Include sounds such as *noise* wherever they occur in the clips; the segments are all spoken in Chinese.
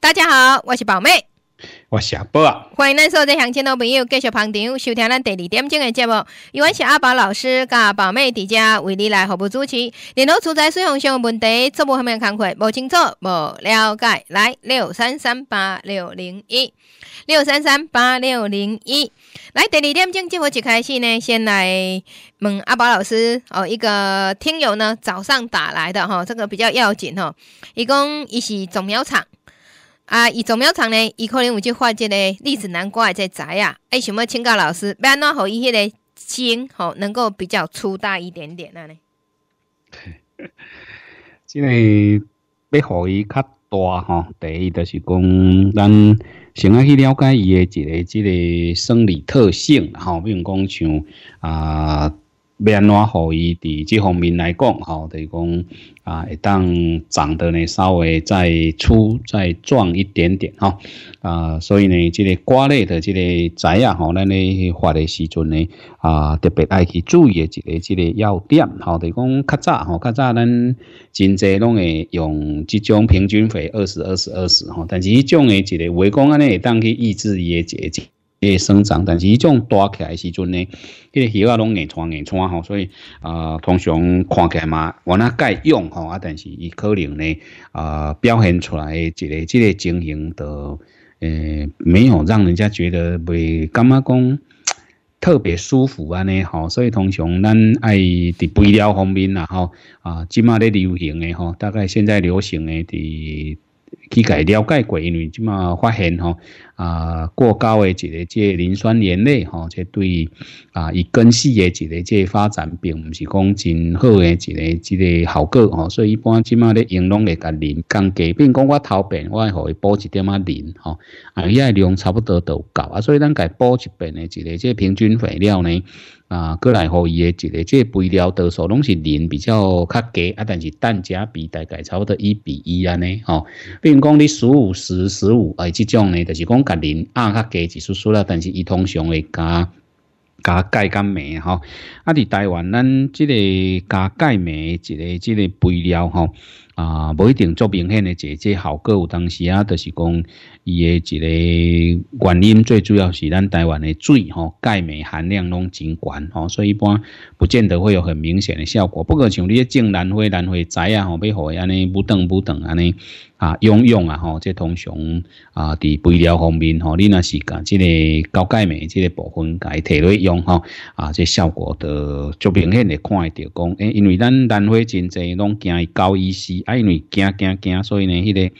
大家好，我是宝妹，我是宝。欢迎咱所在乡亲的朋友继续捧场，收听咱第二点钟的节目。有是阿宝老师甲宝妹在家为你来服务主持。电脑处在水方向问题，做不方面康会，不清楚，不了解，来六三三八六零一六三三八六零一来第二点钟节目，一开始呢，先来问阿宝老师哦，一个听友呢早上打来的哈，这个比较要紧哈，一共一是种苗场。啊，伊种苗场呢，伊可能有去化一个历子南瓜的这栽啊。哎，想要请教老师，要怎互伊迄个茎，吼，能够比较粗大一点点呢？即 *laughs* 个要好伊较大哈，第一就是讲，咱先要去了解伊的一个即个生理特性，好，比如讲像啊。要安怎互伊伫即方面来讲，吼，就讲啊，会当长得呢稍微再粗再壮一点点，吼，啊，所以呢，这个瓜类的即个仔啊，吼，咱咧发的时阵呢，啊，特别爱去注意一个这个要点，吼，就讲较早，吼，较早咱真侪拢会用即种平均肥二十、二十、二十，吼，但是迄种的一个话讲安尼，会当去抑制伊的一个。生长，但是伊种大起来时阵呢，个叶啊拢硬穿硬穿吼，所以啊，通常看起来嘛，我那该用吼啊，但是伊可能呢啊，表现出来一个即个情形，都诶没有让人家觉得未感觉讲特别舒服安尼吼，所以通常咱爱伫肥料方面啦吼啊，即马咧流行的吼，大概现在流行的伫去解了解过，因为即马发现吼。啊，过高的一个即磷酸盐类吼，即对啊，以根系嘅一个即发展，并唔是讲真好的一个一个效果吼。所以一般即卖咧，用拢会甲磷，降低，比如讲我头边我会互伊补一点啊磷吼，啊，伊个量差不多都够啊。所以咱改补一遍的一个即平均肥料呢，啊，过来互伊个一个即肥料多数拢是磷比较较低啊，但是氮钾比大概差不多一比一安尼吼，如讲你十五十十五哎，即种呢，就是讲。甲磷啊，较枸一丝丝啦，但是伊通常会加加钙跟镁吼。啊，伫台湾咱即个加钙镁一个即个肥料吼，啊，无一定足明显的，一个即效果有当时啊，就是讲。伊个一个原因，最主要是咱台湾的水吼，钙镁含量拢真悬吼，所以一般不见得会有很明显的效果。不过像你种兰花、兰花栽啊吼，要互伊安尼不断不断安尼啊，用用啊吼，即通常啊，伫肥料方面吼，你那是甲即个高钙镁，即个部分摕落去用吼啊，即效果都足明显的，看得到。讲诶，因为咱兰花真侪拢惊高依啊，因为惊惊惊，所以呢，迄个。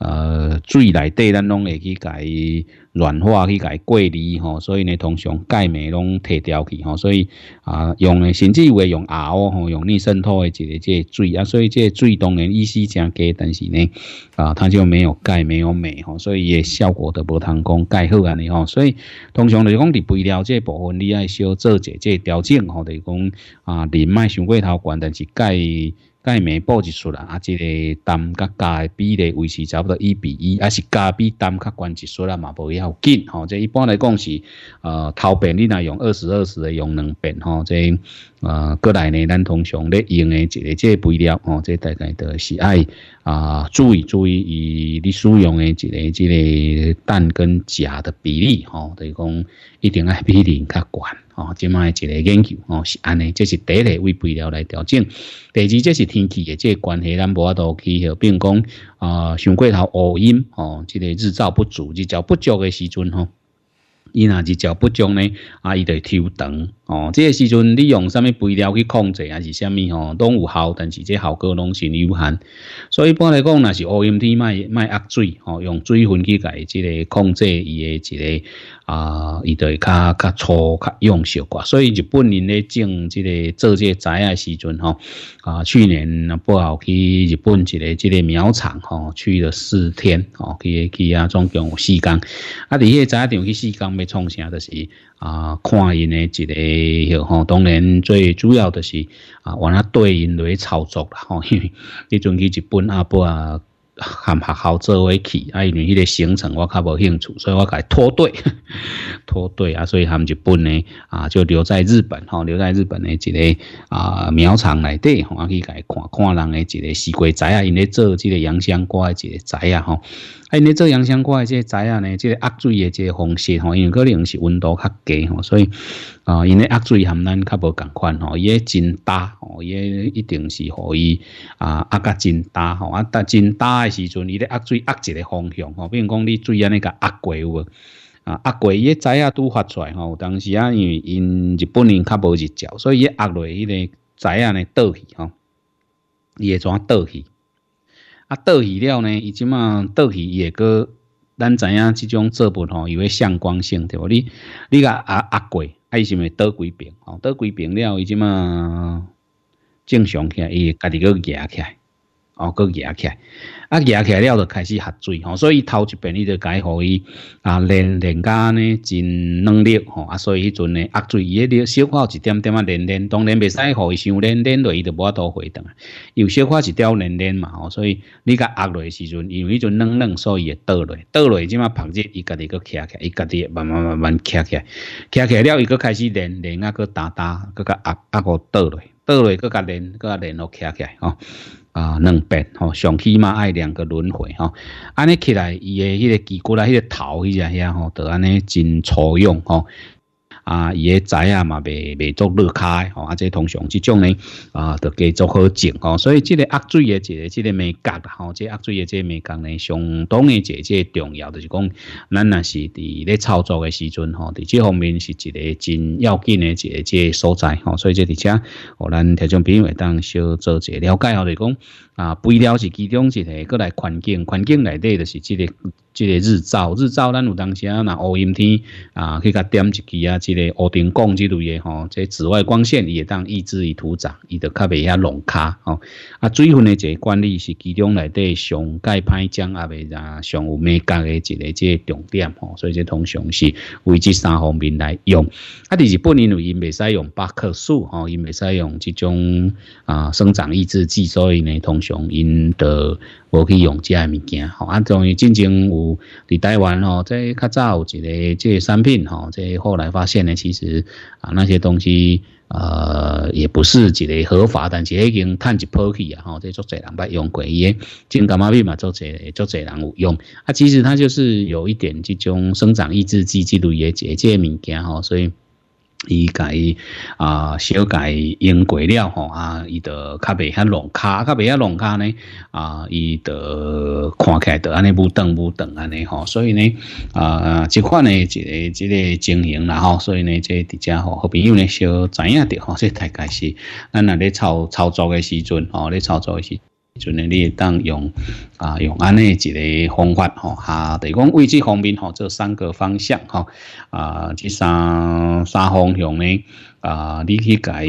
呃，水里底咱拢会去甲伊软化，去甲伊过滤吼，所以呢，通常钙镁拢摕掉去吼，所以啊，用甚至会用熬吼，用你渗透的一个这水啊，所以这水当然意思正低，但是呢，啊，它就没有钙，没有镁吼，所以也效果都无通讲钙好安尼吼，所以通常就是讲伫肥料这部分，你爱小做一这调整吼，就是讲啊，磷卖伤过头关，但是钙。钙镁比一数啦，啊，这个氮跟钙的比例维持差不多一比一，啊，是钙比氮较关一数啦，嘛不要紧吼。这一般来讲是，呃，头遍你若用二十二十的用两遍吼，这呃，过来呢，咱通常咧用的一个这肥料吼，这大概都是爱啊，注意注意，以你使用的一个这个氮跟钾的比例吼，等于讲一定要比例较管。哦，即卖一个研究哦是安尼，这是第一个为肥料来调整，第二这是天气的，这关系咱无法度去，比如讲啊，上过头乌阴哦，即个日照不足，日照不足的时阵吼，伊若日照不足呢，啊，伊得抽长哦，这个时阵你用什么肥料去控制，还是什么哦，拢有效，但是这效果拢是有限。所以一般来讲，那是阴天卖卖压水哦，用水分去改这个控制伊的这个啊，伊就会较较粗较用小寡。所以日本人咧种这个做这栽的时阵哦，啊去年啊不好去日本一个这个苗场哦，去了四天哦，去去啊总共四天。啊，你个早场去四天没冲下的是。啊，看因的一个吼，当然最主要的是啊，我那对因来操作啦吼。因为你阵日本啊，阿啊，含学校做位去，啊，因为迄个行程我较无兴趣，所以我改拖队，*laughs* 拖队啊，所以他们本搬呢啊，就留在日本吼，留在日本的一个啊苗场内底，我去甲改看看人的一个西瓜仔啊，因咧做这个洋香瓜的仔啊吼。哎，你做阳香块，即个仔啊呢，即个压水的即个方式吼，因为可能是温度较低吼，所以啊，因为压水含咱较无同款吼，伊也真大吼，也一定是可以啊压个真大吼啊，但真大的时阵，伊咧压水压一个方向吼，比如讲你安尼那个压有无啊，压鬼一仔啊都发出来吼，当时啊因为因日本人较无日照，所以压落伊个仔啊呢倒去吼，伊会怎倒去？啊，倒去了呢，伊即嘛倒去伊会个，咱知影即种作物吼，伊会相关性对无？你你甲压压过，啊伊是咪倒几遍？吼、倒几遍了，伊即嘛正常起来，伊会家己个压起来。哦，搁夹起，来，啊，夹起来了，就开始下水吼。所以头一边你就解互伊啊，练练家呢真能力吼啊。所以迄阵呢，下水伊迄点小看一点点啊，练练当然袂使互伊伤练练落，伊就无多活动啊。有小看一条练练嘛吼。所以你甲下落的时阵，因为迄阵软软，所以会倒落倒落，即嘛螃蟹伊家己搁夹起，伊家己慢慢慢慢夹起，夹起了伊搁开始练练啊，搁打打，搁甲压压个倒落倒落，搁甲练搁甲练落夹起吼。啊，两遍吼，上起码爱两个轮回吼，安尼起来，伊诶迄个脊骨啦，迄个头伊只遐吼，著安尼真粗壮吼。啊，伊个仔啊嘛，未未做乐开吼，啊，即通常即种咧啊，得加做好证吼，所以即个压水嘅一个，即个眉夹吼，即压水嘅即眉角咧，相当嘅一个重要，就是讲，咱若是伫咧操作嘅时阵吼，伫即方面是一个真要紧嘅一个即个所在吼，所以即而且，我咱听众朋友会当小做一个了解吼，就是讲啊，肥料是其中一个，搁来环境环境内底就是即个。即个日照，日照咱有当时啊，那乌阴天啊，去甲点一支啊，即个乌电光之类嘅吼，即紫外光线也当抑制伊土长，伊就较袂遐浓卡吼。啊，水分后一个管理是其中内底上介派奖啊，未上有美感嘅一个即重点吼，所以即通常是为这三方面来用。啊，第二半年，因为未使用八克素吼，伊未使用即种啊生长抑制剂，所以呢，通常因就无去用这物件吼。啊，等于进前。你台完吼，即较早有一个这些产品吼，这后来发现呢，其实啊那些东西呃也不是一个合法，但是已经趁一抛去啊吼，这足多人捌用过伊个，真感嘛物嘛，足侪足侪人有用啊。其实它就是有一点这种生长抑制剂之类嘅这物件吼，所以。伊伊啊，小伊用过了吼啊，伊就较袂遐乱卡，较袂遐乱卡呢啊，伊就看起来就安尼无等无等安尼吼，所以呢啊，即款的一个一个经营啦吼，所以呢即伫遮吼好朋友呢小知影著吼，这大概是咱若咧操操作诶时阵吼，咧操作诶时。就能你当用啊，用安尼一个方法吼，啊，等于讲位置方面吼，这三个方向吼，啊，这三三方向呢啊，你去改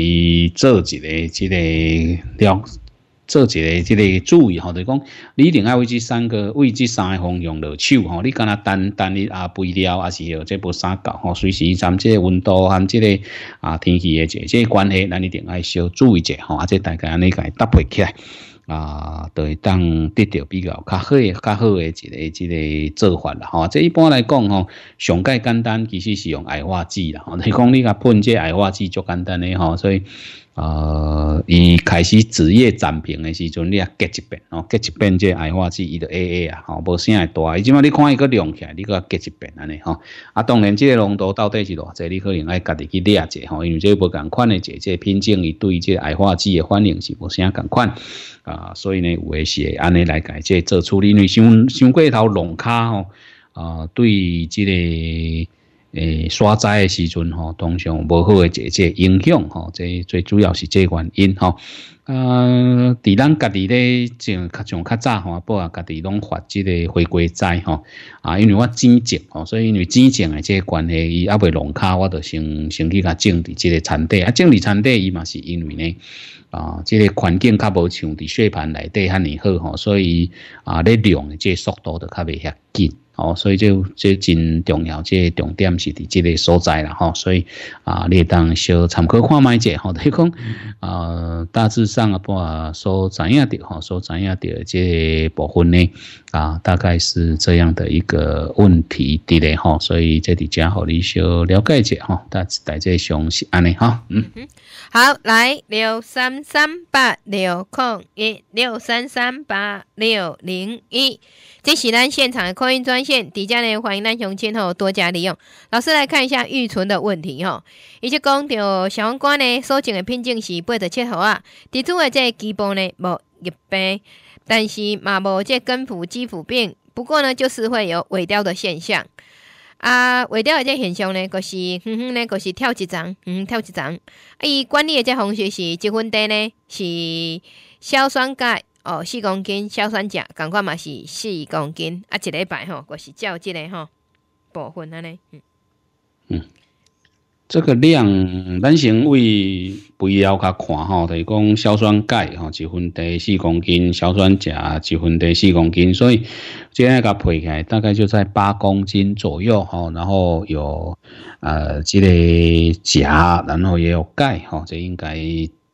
做一个，即个了。做一个，即个注意吼，就于讲你定要为这三个位置三个方向落手吼，你干那单单你啊肥料啊是哦，这部三角吼，随时参这温度即这啊天气的这这关系，咱一定爱小注意一下吼，啊这大家安尼伊搭配起来。啊，对，当得到比较较好、较好诶一个、一个做法啦，吼。即一般来讲吼，上介简单，其实是用矮化剂啦。你讲你甲喷即矮化剂，最简单咧吼。所以，呃，伊开始职业展平诶时阵，你啊隔一遍哦，隔一遍即矮化剂，伊就 A A 啊，吼，无啥会多。即码你看伊个量起来，你个隔一遍安尼吼。啊，当然即个浓度到底是偌？即你可能爱家己去了解吼，因为即无同款诶，这姐品种伊对即矮化剂诶反应是无啥同款。啊，所以呢，有也是按来来改，即做处理，因为先先过头弄卡吼，啊，对这个诶，刷灾的时阵吼，通常无好诶，这这影响吼，这最主要是这原因吼。啊，伫咱家己咧，种较种较早吼，不啊，家己拢发即个回归灾吼，啊，因为我之前吼，所以因为之前诶，这关系伊阿袂弄卡，我就先先去甲种伫即个产地，啊，种伫产地伊嘛是因为呢。啊，即个环境较无像伫血盘内底遐尼好吼，所以啊，你量即速度都较袂遐紧哦，所以就即真重要，即重点是伫即个所在啦吼，所以啊，你当小参考看卖者吼，*laughs* 就讲啊，大致上啊，不所知影的吼，所知影的这部分呢啊，大概是这样的一个问题的嘞吼，所以这里假好你小了解者吼，大大致详细安尼哈，嗯，好，来刘三。三八六空一六三三八六零一，这是咱现场的扩音专线，底下呢欢迎咱雄亲吼多加利用。老师来看一下预存的问题吼，以及讲到小黄瓜呢，收成的品种是八十七号啊，地主的这基本呢无叶病，但是嘛无这根腐基腐病，不过呢就是会有萎凋的现象。啊，为掉即这现象呢，就是哼哼呢，就是跳一层，哼、嗯，跳一层。啊，伊管理的这方式是结分袋呢，是硝酸钙哦，四公斤，硝酸钾，感觉嘛是四公斤，啊，一礼拜吼，就是照这个吼，部分安尼，嗯，嗯。这个量，咱先为不要甲看哈，就是讲硝酸钙哈，一份得四公斤，硝酸钾一份得四公斤，所以这样甲配起来大概就在八公斤左右哈。然后有呃，这个钾，然后也有钙哈，这应该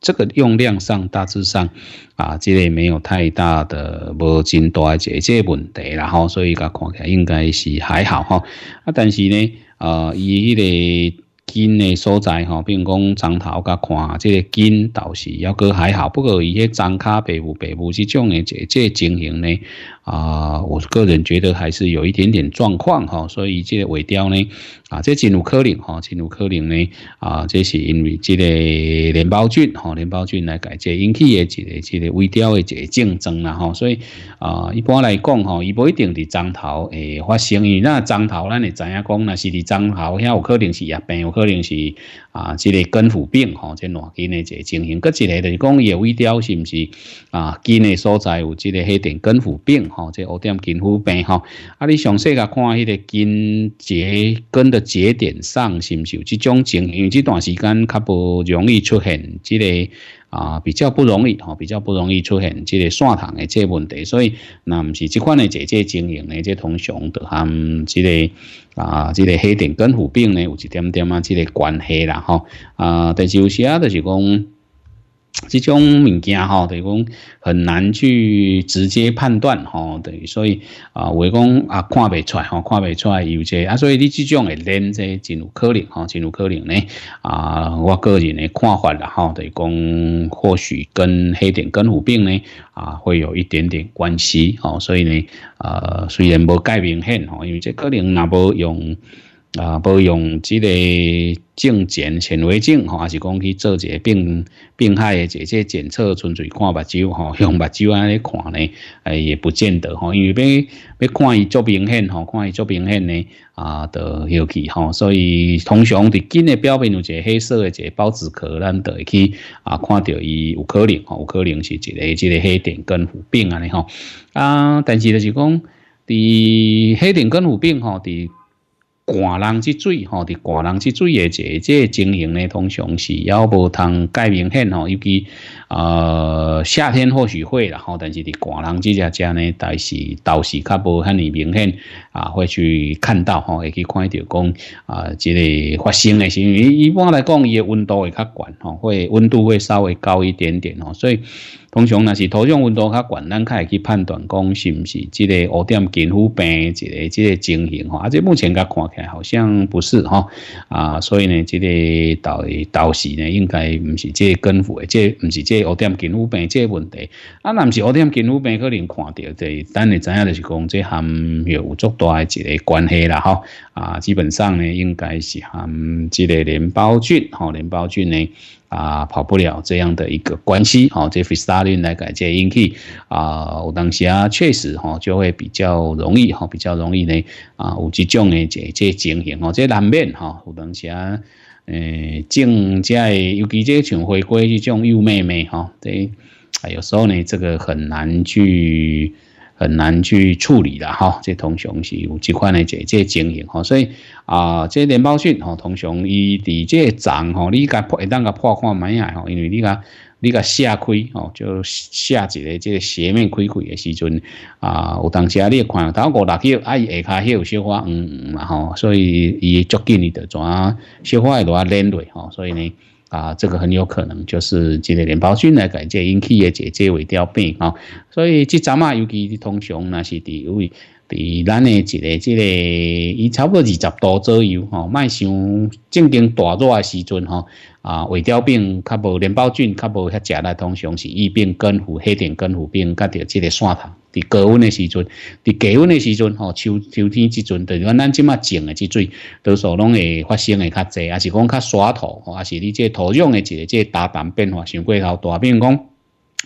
这个用量上大致上啊，这个没有太大的无真大一个个问题然后所以甲看起来应该是还好哈。啊，但是呢，呃，伊那个。筋诶所在吼，比如讲从头甲看，即个筋倒是抑过还好，不过伊迄张骹背部背部即种诶，即即情形咧。啊，我个人觉得还是有一点点状况哈，所以这个尾雕呢，啊，这进入科能哈，进入科能呢，啊，这是因为这个连包菌哈，连包菌来改这引起一个这个尾雕的一个竞争了哈，所以啊，一般来讲哈，伊不一定的张头诶发生，因为那张头咱你知影讲那是的张头，遐有可能是也，病，有可能是。啊，即个根腐病吼，即两根内一个情形，搁一个就是讲叶萎凋是毋是？啊，根内所在有即个黑点根腐病吼，即、乌点根腐病吼，啊，你详细甲看迄个根结根的节点上是毋是有即种情形？这段时间较无容易出现这个。啊，比较不容易吼，比较不容易出现这个散糖的这问题，所以那不是这款的姐经营的这通常都含这个啊，这个黑点跟虎病呢有一点点啊，这个关系啦哈啊，但是有时啊就是讲。这种物件吼，等于讲很难去直接判断吼，等于所以啊，我讲啊看不出来吼，看不出来有这啊，所以你这种诶连这进入可能吼，进入可能呢啊，我个人诶看法啦吼，等于讲或许跟黑点跟虎病呢啊会有一点点关系哦，所以呢啊虽然无介明显哦，因为这可能那无用。啊，不用这个镜检显微镜，吼，还是讲去做一个病病害的这个检测，纯粹看目睭吼，用目睭安尼看呢，哎，也不见得，吼，因为要要看伊足明显，吼，看伊足明显呢，啊，都休去，吼，所以通常伫筋的表面有个黑色的个包子壳，咱会去啊，看到伊有可能，吼，有可能是一个即个黑点根浮病安尼，吼，啊，但是就是讲，伫黑点根浮病，吼，伫寡人之水吼，伫寡人之水诶，者，这经营呢，通常是，要无通介明显吼，尤其，呃，夏天或许会啦吼，但是伫寡人之家家呢，但是倒是较无遐尼明显。啊，会去看到吼，会去看到讲啊，即个发生的是，以一般来讲，伊的温度会较悬吼，会温度会稍微高一点点吼，所以通常那是土像温度较悬，咱可会去判断讲是毋是即个五点近肤病，即个即个情形吼，啊，即目前个看起来好像不是吼啊，所以呢，即个导导时呢，应该毋是即个根腐，即毋是即个五点近肤病，即个问题，啊，那是五点近肤病可能看到的，等你知影就是讲，即含有足多。这个关系啦，哈啊，基本上呢，应该是含这个联保菌哈，联保菌呢啊，跑不了这样的一个关系，哈，这非 starin 来改这引起啊，有当时啊确实哈，就会比较容易哈，比较容易呢啊，有即种的这这情形哦，这难免哈，有当时啊。诶，正在尤其这像回归这种幼妹妹哈，啊，有时候呢，这个很难去。很难去处理的哈，这通常是有这款的这这经营哈，所以啊，这连报讯哦，通常伊底这涨吼，你个破一当个破看门眼吼，因为你个你个下亏吼，就下一个这斜面亏亏的时阵啊，有当时啊你看，但我个人去啊，下卡还有小花嗯嗯嘛吼，所以伊接近伊的转小花的啊连累吼，所以呢。啊，这个很有可能就是这个镰孢菌来改解因企业解解为掉病啊，所以即阵啊，尤其的通常那是伫位伫咱的一个即个，伊差不多二十度左右吼，卖想正经大热的时阵吼啊，萎掉病较无镰孢菌较无遐食来通常是疫病根腐黑点根腐病，甲着即个线头。高温的时阵，伫低温的时阵吼，秋秋天之阵，等于讲咱即马种的即水，都数拢会发生会较侪，也是讲较沙土，或是你即土壤的一个即打板变化，上过头大变讲。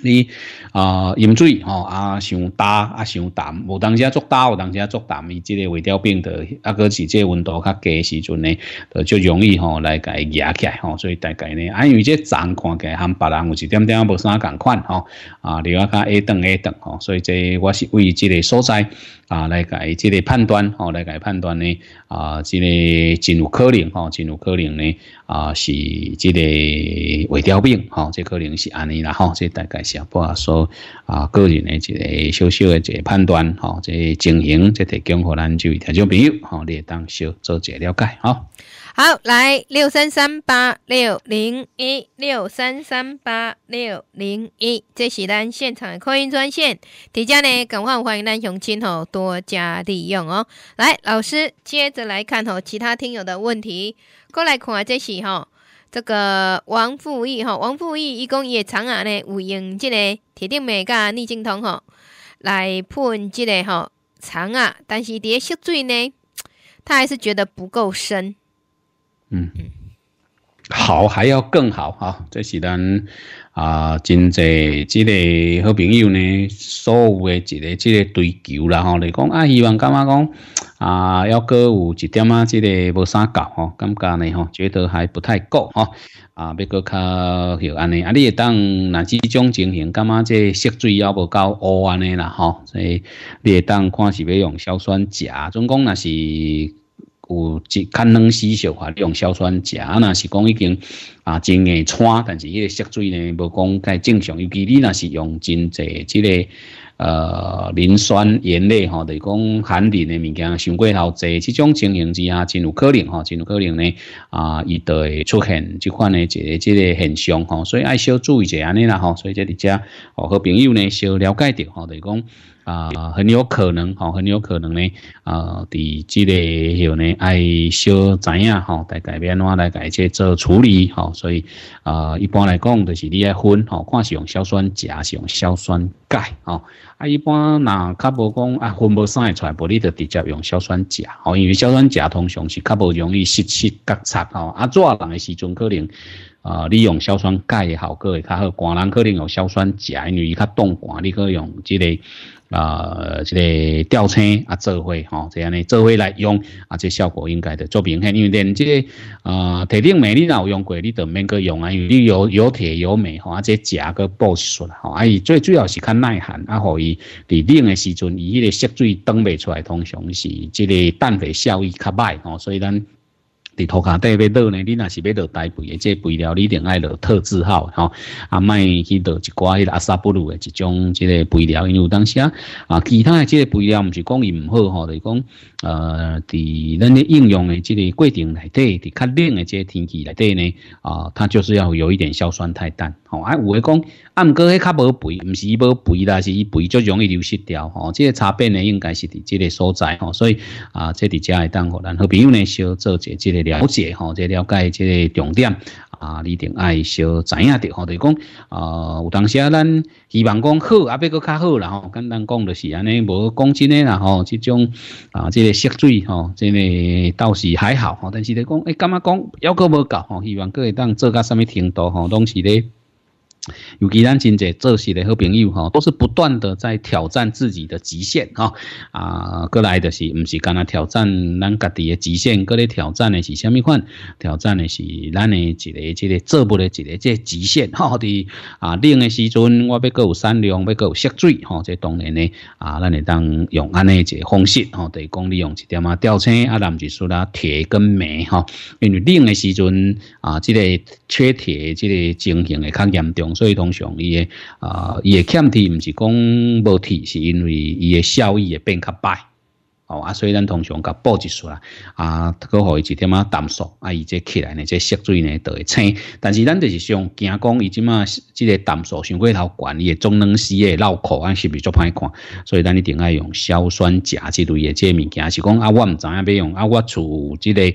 你啊，饮水吼啊，伤焦啊，伤淡，无当啊，足焦，有当啊，足淡，伊即个胃吊病的，啊，搁是即个温度较低时阵呢，就容易吼来甲伊压起来吼，所以大概呢，啊，因为即看起来含别人有一点点无相共款吼，啊，你要较下等下等吼，所以即我是为即个所在。啊，来改这个判断吼，来改判断呢啊，这个真有可能哈，真有可能呢啊，是这个胃刁病哈，这可能是安尼啦哈，这大概是不阿说啊，个人的一个小小的一个判断哈，这个情形，这提更可咱就位听众朋友哈，你当小做个了解哈。好，来六三三八六零一六三三八六零一，这是咱现场的扩音专线。底下呢，赶快欢迎咱雄亲吼多加利用哦。来，老师接着来看哦，其他听友的问题，过来看这是哦、这个王富玉哈，王富伊讲伊也长啊呢，有用这个铁定美甲逆境通哦、来喷这个吼、长啊，但是伫咧吸水呢，他还是觉得不够深。嗯，好，还要更好哈。这是咱啊，真侪即个好朋友呢，所谓一个即个追求啦吼，你讲啊，希望干嘛讲啊？要搁有一点啊即个无啥搞吼，感觉呢吼，觉得还不太够吼啊，要搁较许安尼啊，你会当若即种情形，干嘛这色水要无够乌安尼啦吼，所以你会当看是要用硝酸钾，总共那是。有即较软吸收或用硝酸食，啊，那是讲已经啊真硬喘，但是迄个色水呢，无讲甲正常。尤其你那是用真济即个呃磷酸盐类吼，就是讲含磷的物件上过头济，即种情形之下，真有可能吼，真有可能呢啊，伊会出现即款的一个即个现象吼，所以爱小注意者安尼啦吼，所以这里遮哦好朋友呢小了解着吼，就是讲。啊，很有可能，吼，很有可能呢，啊，伫即个，有呢爱小知影，吼，来改变，话来改去做处理，吼，所以，啊，一般来讲，就是你爱分，吼，看是用硝酸钾，是用硝酸钙，吼，啊，一般那较无讲啊，分无晒出来，无你就直接用硝酸钾，吼，因为硝酸钾通常是较无容易失去夹擦，吼，啊，做人嘅时阵可能，啊，你用硝酸钙嘅效果会较好，寒人可能用硝酸钾，因为伊较冻寒，你可以用即个。啊，即个吊车啊，做回吼，这样咧做回来用啊，这效果应该的做明显，因为连这啊，特定面积有用过，你都免去用啊，有有有铁有镁吼，而且夹个湿啦吼，啊，伊最主要是较耐寒啊，好伊伫冷的时阵，伊迄个色水登不出来，通常系即个氮肥效益较歹吼，所以咱。伫头骹底要落呢，你若是要落台肥的，这肥料你一定要落特字号吼，啊，卖去落一挂迄个阿萨布鲁的一种这个肥料，因为有当时啊，其他的这个肥料毋是讲伊毋好吼，就是讲呃，伫咱咧应用的这个过程内底，伫较冷的这个天气内底呢，啊，它就是要有一点硝酸太淡。吼，啊，有的讲，啊，毋过迄较无肥，毋是伊无肥啦，是伊肥就容易流失掉。吼，即个差别呢，应该是伫即个所在。吼，所以啊，即伫遮会当，吼咱好朋友呢，小做者即个了解，吼，即个、了解即个重点。啊，你定爱小知影着，吼，就是讲，呃，有当时啊，咱希望讲好，啊，壁佫较好啦。吼，简单讲就是安尼，无讲真诶啦。吼，即种啊，即个涉水，吼，即个倒是还好。吼，但是咧讲，诶感觉讲犹佫无够？吼，希望佫会当做较甚物程度？吼，拢是咧。尤其咱真在做事的好朋友哈，都是不断的在挑战自己的极限哈。啊，过来的是，不是干呐挑战咱家己的极限？过来挑战的是什么款？挑战的是咱的一个、一个做不的、一个这极限哈的。啊，冷的时阵，我要够善良，要够惜水哈。这当然呢，啊，咱来当用安尼一个方式哈，得讲利用一点啊吊车啊，乃就说啦铁跟煤哈。因为冷的时阵啊，这个缺铁，这个情形会较严重。所以通常伊个啊，伊个欠铁唔是讲无铁，是因为伊个效益会变较歹，哦啊，所以咱通常甲报一出啦，啊，佮互伊一点啊淡素，啊伊即起来呢，即色水呢都会青。但是咱就是想惊讲伊即嘛，即个淡素伤过头悬，伊中冷丝诶，绕口啊，是是足歹看。所以咱一定爱用硝酸钾之类诶，即个物件，是讲啊，我唔知影要用啊，我厝即个。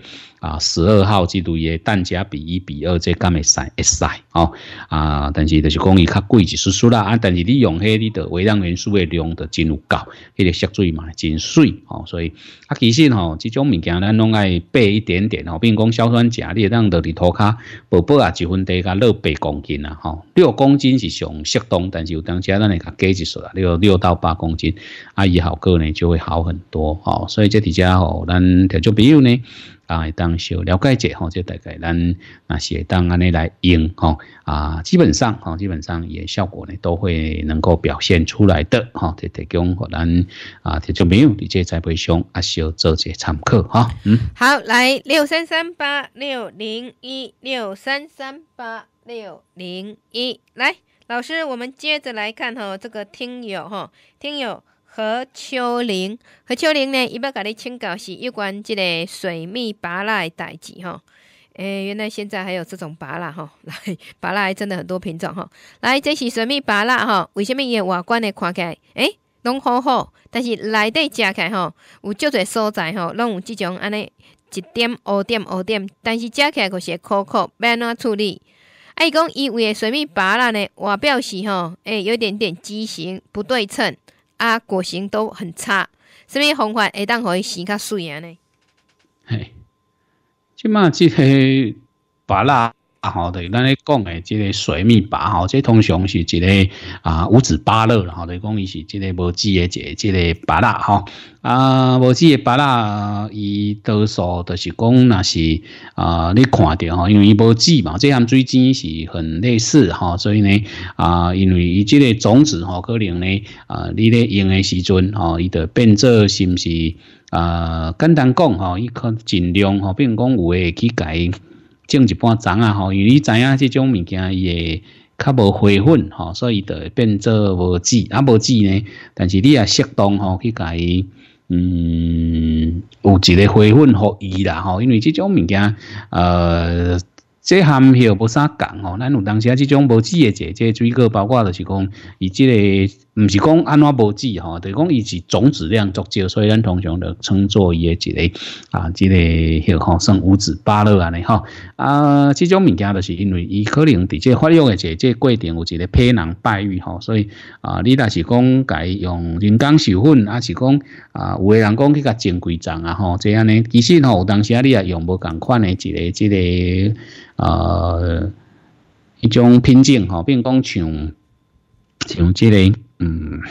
啊，十二号之类个单价比一比二，这敢会使一使哦啊！但是就是讲伊较贵一丝丝啦啊！但是你用黑，你的微量元素的量的真有够，迄个色水嘛，真水哦。所以啊，其实吼，这种物件咱拢爱备一点点哦，如讲硝酸钾，你当到你涂卡，薄薄啊，一份地甲六百公斤啊，吼，六公斤是上适当，但是有当时啊，咱较加一丝啦，六六到八公斤，啊，姨好过呢，就会好很多哦。所以这底下吼，咱条做朋友呢。啊，当小了解者吼，就大概咱啊写当安尼来用吼啊，基本上吼，基本上也效果呢都会能够表现出来的吼，提提供给咱啊提众朋友，你这才会上啊小做些参考哈。嗯，好，来六三三八六零一六三三八六零一，来老师，我们接着来看哈，这个听友哈，听友。何秋玲，何秋玲呢？伊要甲你请教是有关即个水蜜芭拉代志吼。诶，原来现在还有这种芭拉吼，*laughs* 来芭拉还真的很多品种吼。来，这是水蜜芭拉吼，为什么伊诶外观诶看起来诶，拢好好，但是内底食起吼，有足侪所在吼，拢有即种安尼一点、二点、二点，但是食起来个是可要安怎处理？哎，讲伊为个水蜜芭拉呢，外表是吼，诶，有点点畸形不对称。啊，果型都很差，什么方法会当可以生较水啊？呢，嘿，即嘛即个白啦。好，对，咱咧讲诶，即个水蜜巴吼，即通常是一个啊五指巴勒吼，就讲伊是即个无籽诶一即个巴辣吼。啊，无籽诶巴辣，伊多数都是讲那是啊，你看到吼，因为伊无籽嘛，即含最近是很类似哈，所以呢啊，因为伊即个种子吼，可能呢啊，你咧用诶时阵吼，伊得变做是毋是啊？简单讲吼，伊可尽量吼，变讲有诶去改。种一半丛啊吼，因为你知影这种物件伊会较无花粉吼，所以就变做无籽啊无籽呢？但是你也适当吼去改，嗯，有一个花粉互伊啦吼，因为这种物件呃，这含许无啥讲吼，咱有当时啊这种无籽诶，一这水果，包括就是讲伊这个。唔是讲安怎无剂吼，就讲伊是种子量足少，所以咱通常着称作伊个一个啊，即个小红算五子八乐安尼吼啊，即种物件着是因为伊可能伫这发育个即这规定有一个胚囊败育吼，所以啊，你若是讲改用人工授粉，还是讲啊，有个人讲去甲种几种啊吼，这样呢，其实吼，有当时啊你也用无同款个一个即个呃一种品种吼，并讲像像即个。嗯，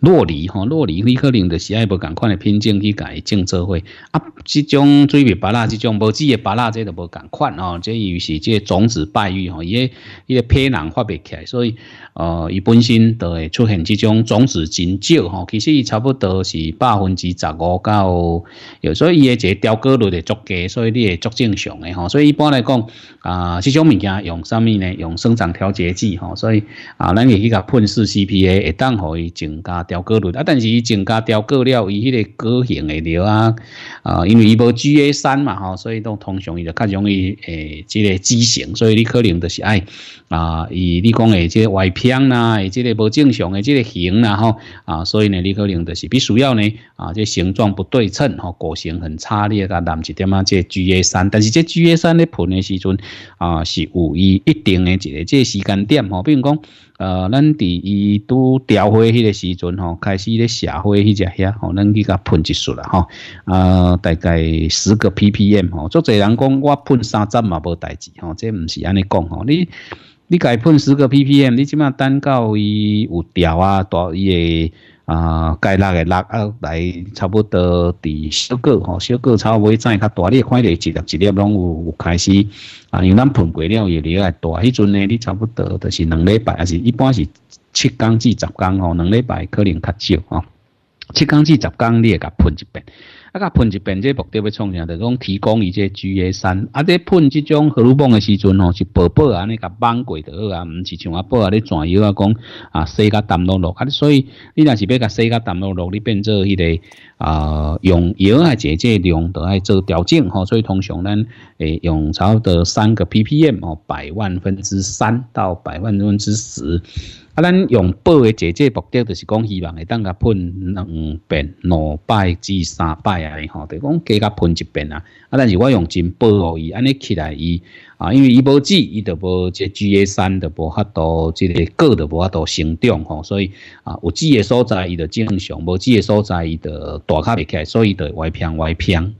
洛梨吼，洛梨伊可能就是爱无共款的品种去甲伊种做伙啊。即种水蜜芭蜡，即种无籽的芭蜡，这都无共款哦。这又是这种子败育吼，伊个伊个胚囊发袂起来，所以呃，伊本身就会出现这种种子真少吼，其实伊差不多是百分之十五到，有时候伊诶一个调果率会足低，所以会足正常诶吼。所以一般来讲，啊，这种物件用啥物呢？用生长调节剂吼，所以啊，咱会去甲喷施 C P A 会当可以增加调刻率啊。但是伊增加调刻了，伊迄个果型会料啊，啊，因为伊无 G A 三嘛吼，所以都通常伊就较容易诶，即个畸形，所以你可能就是爱啊，伊你讲诶即个 YP。样啦，以及咧无正常诶，即个形然吼啊，所以呢，你可能就是必须要呢啊，即形状不对称吼，果形很差劣，咱淡一点啊，即 GA 三，但是即 GA 三咧喷诶时阵啊，是有伊一定诶一个即个时间点吼，比如讲呃，咱伫伊拄调花迄个时阵吼，开始咧下花迄只遐，吼，咱去甲喷一束啦吼啊，大概十个 ppm 吼，侪人讲我喷三针嘛无代志吼，即毋是安尼讲吼你。你改喷十个 ppm，你起码单到伊有条啊，大伊个啊该拉个拉啊来，差不多伫小个吼，小个差不多再较大你会看到一粒一粒拢有有开始啊，因为咱喷过了也厉来大迄阵呢，你差不多就是两礼拜，还是一般是七天至十天吼，两礼拜可能较少吼，七天至十天你会甲喷一遍。啊！甲喷一边，即目的要创啥？就讲提供伊这 G A 三，啊！在喷即种荷鲁泵的时阵吼，是薄薄啊，尼甲绑过就好啊，唔是像啊薄啊，咧全油啊讲啊，洗甲淡落落啊。所以你若是要甲洗甲淡落落，你变做迄个啊，用药啊，解这量都要做调整吼。所以通常呢，诶，用超多三个 P P M 哦，百万分之三到百万分之十。咱用杯的姐姐目的就是讲，希望会当甲喷两遍、两拜至三拜啊！吼，就讲加甲喷一遍啊！啊，但是我用真杯哦，伊安尼起来伊啊，因为伊无籽，伊就无即 GA 三，就无法多即个果，就无法多成长吼，所以啊，有籽的所在伊就正常，无籽的所在伊就大卡袂起来，所以就歪偏歪偏。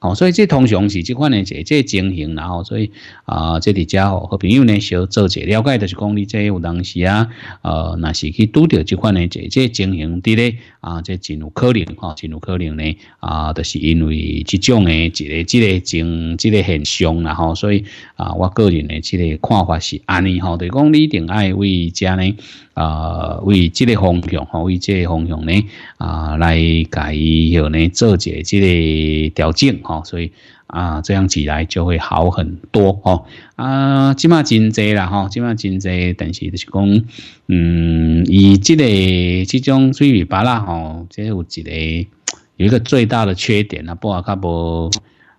哦，所以这通常是这款呢，这这情形，然后所以啊，这大家吼和朋友呢，小做一了解，就是讲你这有当时啊，呃，那是去拄到这款呢，这这情形，的嘞，啊，这真有可能，哈，真有可能呢，啊，就是因为这种的，这个这个情，这个很凶，然后所以啊，我个人的这个看法是安尼，吼，就讲你定爱为家呢。啊，为这个方向吼，为这个方向呢，啊，来改以后呢，做一下这个调整吼。所以啊，这样起来就会好很多哦。啊，起码真侪啦哈，起码真侪，是就是讲，嗯，以这个这种水尾巴啦吼，即有一个有一个最大的缺点啊，不啊，较不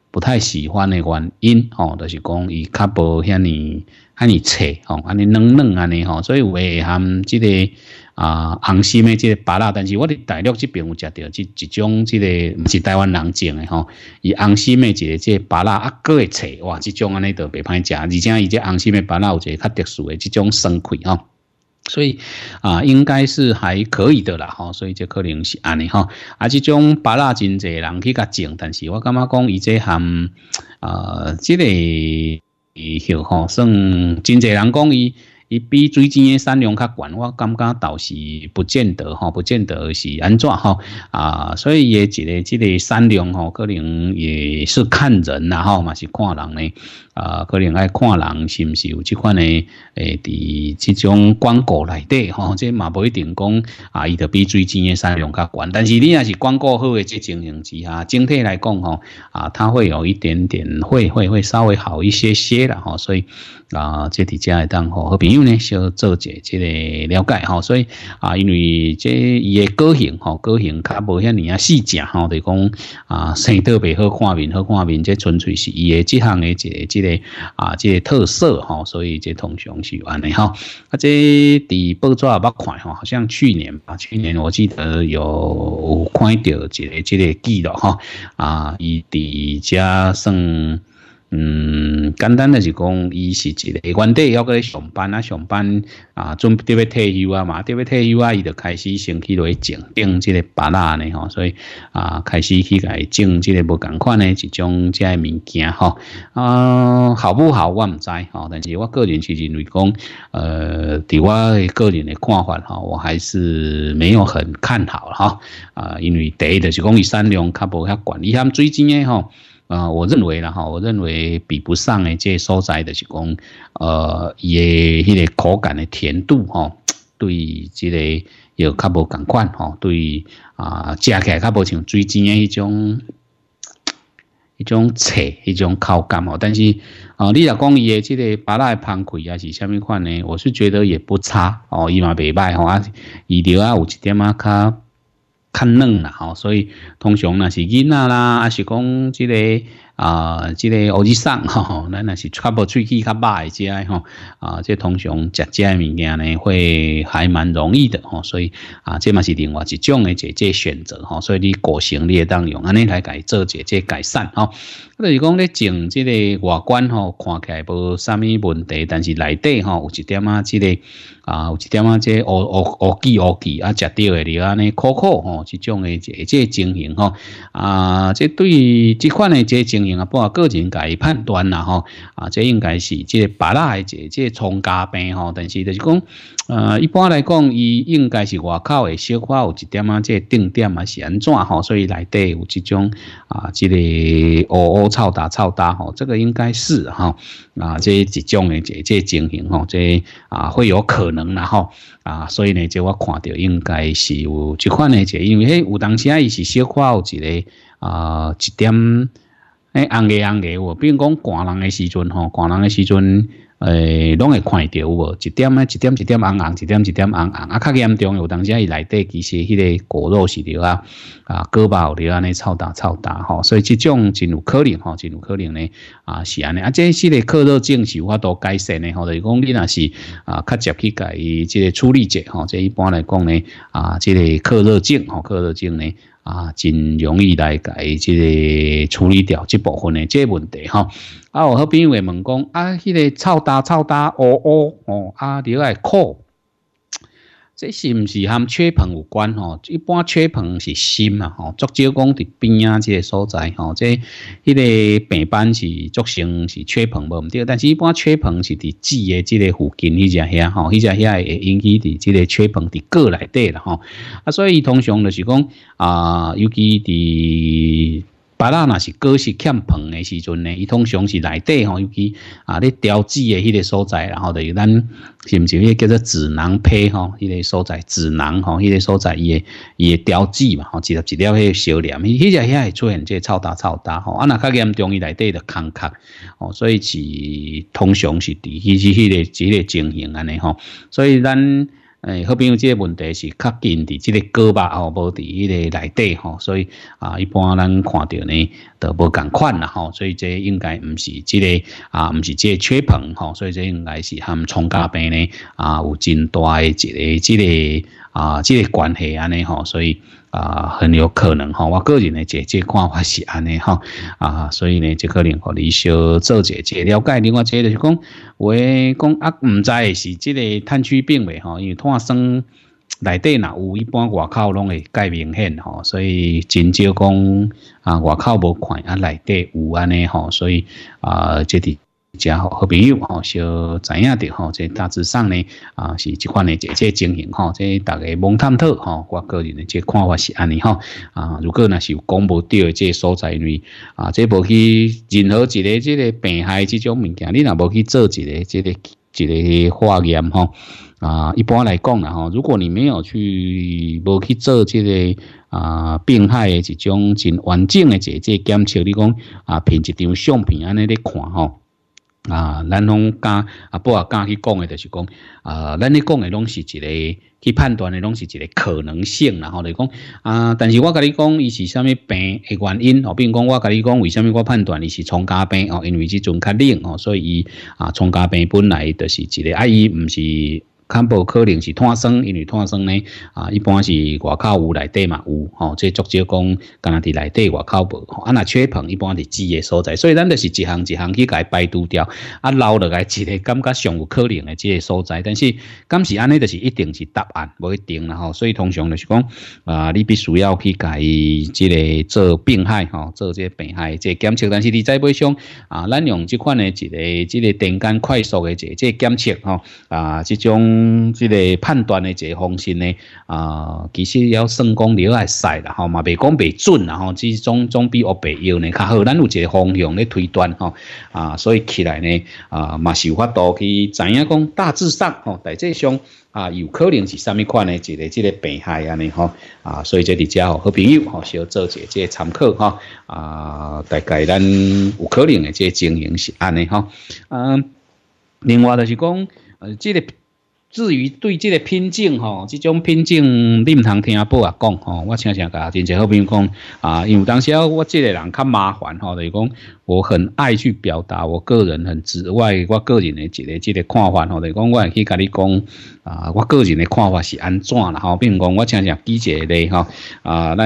不太喜欢的原因哦，就是讲以较不遐尼。安尼切吼，安尼软软安尼吼，所以有诶含即个啊红心诶即个芭乐，但是我伫大陆这边有食到即一种即个是台湾人种诶吼，以红心诶即个即芭乐啊，哥会切哇，即种安尼都袂歹食，而且伊即红心诶芭乐有一个较特殊诶即种生块吼，所以啊应该是还可以的啦吼，所以即可能是安尼吼，啊即种芭乐真侪人去甲种，但是我感觉讲伊即含啊即个。以后算真济人讲，伊伊比水晶的产量较悬，我感觉倒是不见得哈，不见得是安怎哈啊，所以也即个即个善良哈，可能也是看人然后嘛，是看人呢。啊，可能爱看人是唔是有即款呢？诶，伫即种广告内底吼，即嘛不一定讲啊，伊就比最近嘅三两较悬。但是你若是广告好嘅即情形之下，整体来讲吼，啊，它会有一点点会会会稍微好一些些啦吼。所以啊，即伫遮系当吼，好朋友呢，小做一即个了解吼。所以啊，因为即伊嘅个性吼，个性较无遐尼啊细只吼，就讲啊，生得袂好看面，好看面，即纯粹是伊嘅即行嘅一即。啊，这些特色哈，所以这同学喜欢的哈，啊，这底报纸也蛮快哈，好像去年吧，去年我记得有看到一个这个记录哈，啊，伊底加上。嗯，简单的是讲，伊是一个原底要去上班啊，上班啊，准备要退休啊嘛，准要退休啊，伊就开始先去落去种，种这个 b a n a 呢吼，所以啊，开始去来种这个无同款呢，一种这物件吼，啊，好不好，我唔知吼，但是我个人是认为讲，呃，对我个人的看法吼，我还是没有很看好哈，啊，因为第一的是讲伊产量较无遐悬，伊他们最近的哈。啊，我认为啦哈，我认为比不上诶，这所在的是讲，呃，也迄个口感的甜度哈，*tsk* 对这个有较无同款哈，对啊，食起来较无像最近诶一种一 *tsk* 种脆，一种口感哦。但是啊，你若讲伊诶，即个拉诶番葵啊是虾米款呢？我是觉得也不差哦，伊嘛袂歹吼啊，伊对啊有一点啊较。较嫩了吼，所以通常那是囡啦，还是讲这个啊，这个牙齿上吼，咱那是差不喙齿较歹些吼，啊，这通常食这些物件呢，会还蛮容易的吼，所以啊，这嘛是另外一种的姐姐选择吼，所以你个性也当用，安尼来改做姐姐改善吼。就是讲咧，整这个外观吼，看起来无啥物问题，但是内底吼有一点啊，这个啊，有一点啊，这乌乌乌记乌记啊，食到的你安尼可靠吼，这种的这这经营吼，啊，这对于这款的这经营啊，不括个人该判断啦吼，啊，这应该是这八大系一这从家病吼，但是就是讲。呃，一般来讲，伊应该是外口诶小可有一点啊，即定点啊安怎吼，所以内底有这种啊，即个乌乌臭打臭打吼，这个应该是哈啊，即一种诶，即即情形吼，即啊会有可能啦吼啊，所以呢，即我看到应该是有这款诶，即因为迄有当时啊，伊是小可有一个啊一点诶，红诶红诶，我并讲寒人诶时阵吼，寒人诶时阵。诶，拢会看到有无？一点咧，一点一点红红，一点一点红红。啊，较严重有，当时伊内底其实迄个果肉是滴啊，啊割包滴安尼臭大臭大吼。所以即种真有可能吼，真有可能咧啊是安尼啊。即系列克热症是有法度改善的吼，就是讲你若是啊较急去改即个处理者吼，即一般来讲咧啊，即个克热症吼，克热症咧。啊，真容易来解即个处理掉这部分的这问题哈。啊，我好朋友问讲，啊，迄个臭大臭大，哦哦哦，啊，了爱苦这是不是和缺硼有关吼？一般缺硼是心啊吼，足少工伫边啊，这个所在，吼，这迄个白斑是足成是缺硼，无唔对。但是一般缺硼是伫枝诶这个附近，伊只遐，吼，伊只遐会引起伫这个缺硼伫个内底啦吼。啊，所以通常就是讲啊，尤其伫。白兰那是果实欠膨的时阵呢，通常是内底吼，尤其啊，咧雕制的迄个所在，然后就是咱是不是迄叫做子囊胚吼，迄个所在，子囊吼，迄个所在，伊的伊的雕制嘛，吼，一粒一粒迄个小粒，伊只会出现即个超大超大吼，啊，那较严重伊内底的空壳，哦，所以是通常是伫迄迄迄个几个情形安尼吼，所以咱。诶，好，朋友，这个问题是靠近的这个胳吧哦，无伫迄个内底吼，所以啊，一般人看到呢，都无同款啦吼，所以这应该唔是这个啊，唔是这缺盆吼，所以这应该是含重甲病呢啊，有真大一个这个。啊，即个关系安尼吼，所以啊，很有可能吼，我个人的姐姐看法是安尼吼啊，所以呢，这可能和你小做一下了解。另外，即个是讲，我讲啊，唔知是即个炭疽病未吼？因为炭酸内底呐有，一般外口拢会介明显吼，所以真少讲啊，外口无看啊，内底有安尼吼，所以啊，即滴。加好朋友吼，小知影的吼？这大致上呢啊，是款的情形吼。这大家甭探讨吼，我个人的这看法是安尼吼啊。如果那是不布的这所在内啊，这去任何一个这个病害这种物件，你哪去做一个这个个化验啊？一般来讲如果你没有去去做这个啊病害的一种真完整的一个检测，你讲啊，凭一张相片安尼咧看啊，咱拢敢啊，不啊敢去讲的，就是讲，啊，咱咧讲的拢是一个去判断的拢是一个可能性，然后就讲啊，但是我甲你讲，伊是虾米病的原因哦，并讲我甲你讲，为什么我判断伊是重甲病哦，因为即阵较冷哦，所以伊啊重甲病本来就是一个，啊伊唔是。看无可能是碳酸，因为碳酸呢，啊，一般是外口有内底嘛，有吼，这足接讲敢若伫内底外口无吼，啊那缺棚一般伫住的所在，所以咱就是一项一项去伊排除掉，啊，留落来一个感觉上有可能的这个所在，但是，敢是安尼就是一定是答案，无一定啦吼，所以通常就是讲，啊，你必须要去伊这个做病害吼，做这病害，这检测，但是你再配上啊，咱用这款的一个，一个电杆快速的一个检测吼，啊，这种。嗯，这个判断的这个方向呢，啊，其实要算讲聊来使啦，吼嘛，未讲未准，然后，只总总比学白药呢较好。咱有一个方向咧推断，吼，啊，所以起来呢，啊，嘛是有法度去知影讲大致上，吼，大致上啊，有可能是啥物款的，一个这个病害安尼，吼，啊，所以这里遮好好朋友，吼，小做一即这参考，吼，啊，大概咱有可能的这经营是安尼，吼，嗯，另外就是讲呃，这个。至于对这个品种，吼，这种品种，你唔通听下报啊讲，吼，我常常甲真济好朋友讲，啊，因为当时我这个人较麻烦，吼，就讲我很爱去表达我个人很之外我个人的一个这个看法，吼，就讲我可去甲你讲。啊，我个人的看法是安怎啦？吼，比如讲，我前日记者咧，吼啊，咱